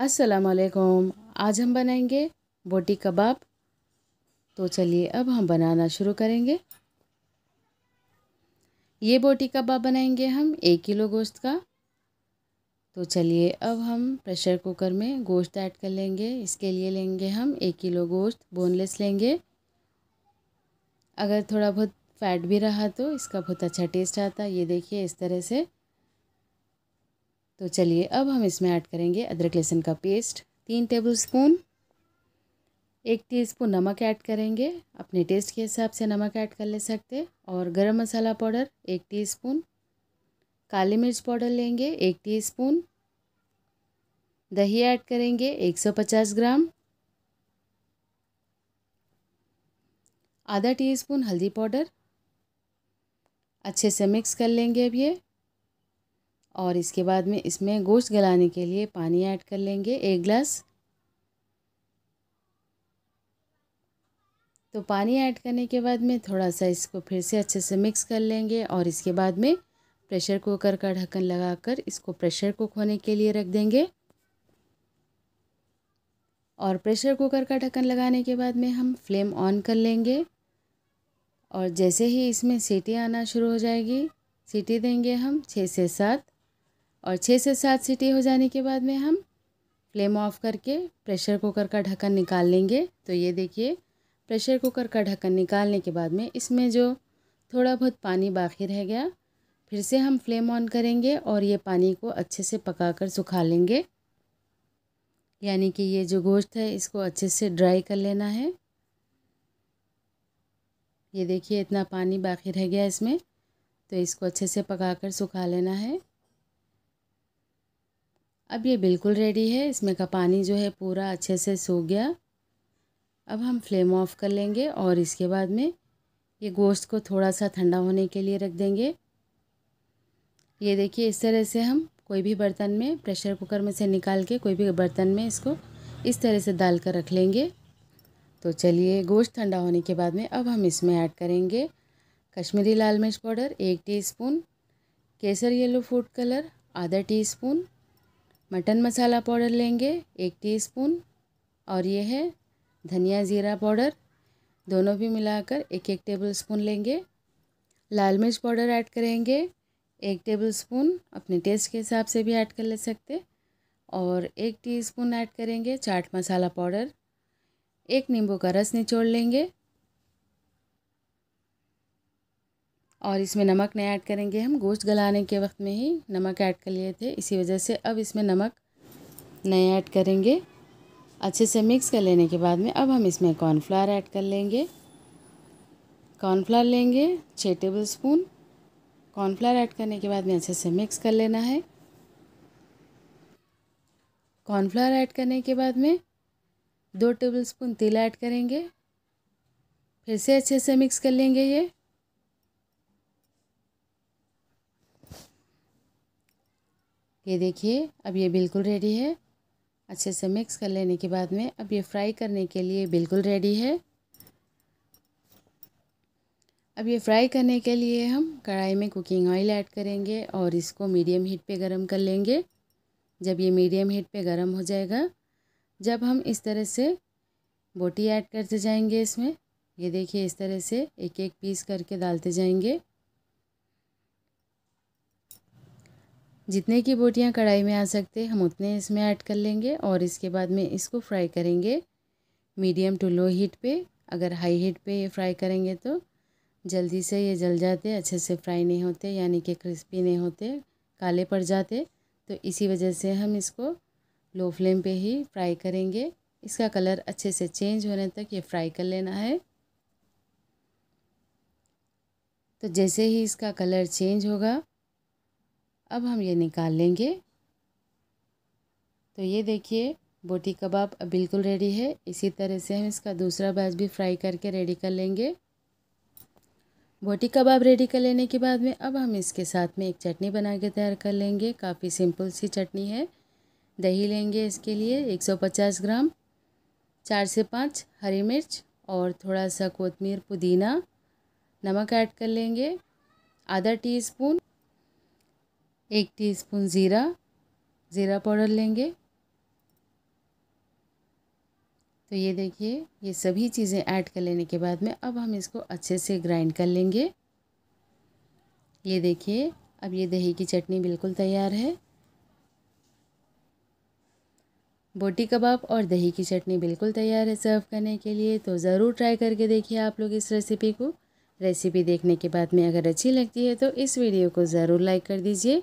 असलकुम आज हम बनाएंगे बोटी कबाब तो चलिए अब हम बनाना शुरू करेंगे ये बोटी कबाब बनाएंगे हम एक किलो गोश्त का तो चलिए अब हम प्रेशर कुकर में गोश्त ऐड कर लेंगे इसके लिए लेंगे हम एक किलो गोश्त बोनलेस लेंगे अगर थोड़ा बहुत फैट भी रहा तो इसका बहुत अच्छा टेस्ट आता ये देखिए इस तरह से तो चलिए अब हम इसमें ऐड करेंगे अदरक लहसुन का पेस्ट तीन टेबल स्पून एक टीस्पून नमक ऐड करेंगे अपने टेस्ट के हिसाब से नमक ऐड कर ले सकते और गरम मसाला पाउडर एक टीस्पून काली मिर्च पाउडर लेंगे एक टीस्पून दही ऐड करेंगे एक सौ पचास ग्राम आधा टीस्पून हल्दी पाउडर अच्छे से मिक्स कर लेंगे अब ये और इसके बाद में इसमें गोश्त गलाने के लिए पानी ऐड कर लेंगे एक गिलास तो पानी ऐड करने के बाद में थोड़ा सा इसको फिर से अच्छे से मिक्स कर लेंगे और इसके बाद में प्रेशर कुकर का ढक्कन लगाकर इसको प्रेशर कुक होने के लिए रख देंगे और प्रेशर कुकर का ढक्कन लगाने के बाद में हम फ्लेम ऑन कर लेंगे और जैसे ही इसमें सीटी आना शुरू हो जाएगी सीटी देंगे हम छः से सात और छः से सात सीटी हो जाने के बाद में हम फ्लेम ऑफ करके प्रेशर कुकर का ढक्कन निकाल लेंगे तो ये देखिए प्रेशर कुकर का ढक्कन निकालने के बाद में इसमें जो थोड़ा बहुत पानी बाकी रह गया फिर से हम फ्लेम ऑन करेंगे और ये पानी को अच्छे से पकाकर सुखा लेंगे यानी कि ये जो गोश्त है इसको अच्छे से ड्राई कर लेना है ये देखिए इतना पानी बाकी रह गया इसमें तो इसको अच्छे से पकाकर सुखा लेना है अब ये बिल्कुल रेडी है इसमें का पानी जो है पूरा अच्छे से सूख गया अब हम फ्लेम ऑफ कर लेंगे और इसके बाद में ये गोश्त को थोड़ा सा ठंडा होने के लिए रख देंगे ये देखिए इस तरह से हम कोई भी बर्तन में प्रेशर कुकर में से निकाल के कोई भी बर्तन में इसको इस तरह से डाल कर रख लेंगे तो चलिए गोश्त ठंडा होने के बाद में अब हम इसमें ऐड करेंगे कश्मीरी लाल मिर्च पाउडर एक टीस्पून केसर येलो फूड कलर आधा टीस्पून मटन मसाला पाउडर लेंगे एक टीस्पून और ये है धनिया ज़ीरा पाउडर दोनों भी मिलाकर एक एक टेबल स्पून लेंगे लाल मिर्च पाउडर ऐड करेंगे एक टेबल स्पून अपने टेस्ट के हिसाब से भी ऐड कर ले सकते और एक टीस्पून ऐड करेंगे चाट मसाला पाउडर एक नींबू का रस निचोड़ लेंगे और इसमें नमक नहीं ऐड करेंगे हम गोश्त गलाने के वक्त में ही नमक ऐड कर लिए थे इसी वजह से अब इसमें नमक नहीं ऐड करेंगे अच्छे से मिक्स कर लेने के बाद में अब हम इसमें कॉर्नफ्लावर ऐड कर लेंगे कॉर्नफ्लावर लेंगे छः टेबल स्पून कॉर्नफ्लावर ऐड करने के बाद में अच्छे से मिक्स कर लेना है कॉर्नफ्लावर ऐड करने के बाद में दो टेबल स्पून तिल ऐड करेंगे फिर से अच्छे से मिक्स कर लेंगे ये ये देखिए अब ये बिल्कुल रेडी है अच्छे से मिक्स कर लेने के बाद में अब ये फ्राई करने के लिए बिल्कुल रेडी है अब ये फ्राई करने के लिए हम कढ़ाई में कुकिंग ऑयल ऐड करेंगे और इसको मीडियम हीट पे गरम कर लेंगे जब ये मीडियम हीट पे गरम हो जाएगा जब हम इस तरह से बोटी ऐड करते जाएंगे इसमें ये देखिए इस तरह से एक एक पीस करके डालते जाएंगे जितने की बोटियाँ कढ़ाई में आ सकते हम उतने इसमें ऐड कर लेंगे और इसके बाद में इसको फ्राई करेंगे मीडियम टू लो हीट पे अगर हाई हीट पे ये फ्राई करेंगे तो जल्दी से ये जल जाते अच्छे से फ्राई नहीं होते यानी कि क्रिस्पी नहीं होते काले पड़ जाते तो इसी वजह से हम इसको लो फ्लेम पे ही फ्राई करेंगे इसका कलर अच्छे से चेंज होने तक ये फ्राई कर लेना है तो जैसे ही इसका कलर चेंज होगा अब हम ये निकाल लेंगे तो ये देखिए बोटी कबाब अब बिल्कुल रेडी है इसी तरह से हम इसका दूसरा बैच भी फ्राई करके रेडी कर लेंगे बोटी कबाब रेडी कर लेने के बाद में अब हम इसके साथ में एक चटनी बना के तैयार कर लेंगे काफ़ी सिंपल सी चटनी है दही लेंगे इसके लिए 150 ग्राम चार से पाँच हरी मिर्च और थोड़ा सा कोतमीर पुदीना नमक ऐड कर लेंगे आधा स्पून एक टीस्पून ज़ीरा ज़ीरा पाउडर लेंगे तो ये देखिए ये सभी चीज़ें ऐड कर लेने के बाद में अब हम इसको अच्छे से ग्राइंड कर लेंगे ये देखिए अब ये दही की चटनी बिल्कुल तैयार है बोटी कबाब और दही की चटनी बिल्कुल तैयार है सर्व करने के लिए तो ज़रूर ट्राई करके देखिए आप लोग इस रेसिपी को रेसिपी देखने के बाद में अगर अच्छी लगती है तो इस वीडियो को ज़रूर लाइक कर दीजिए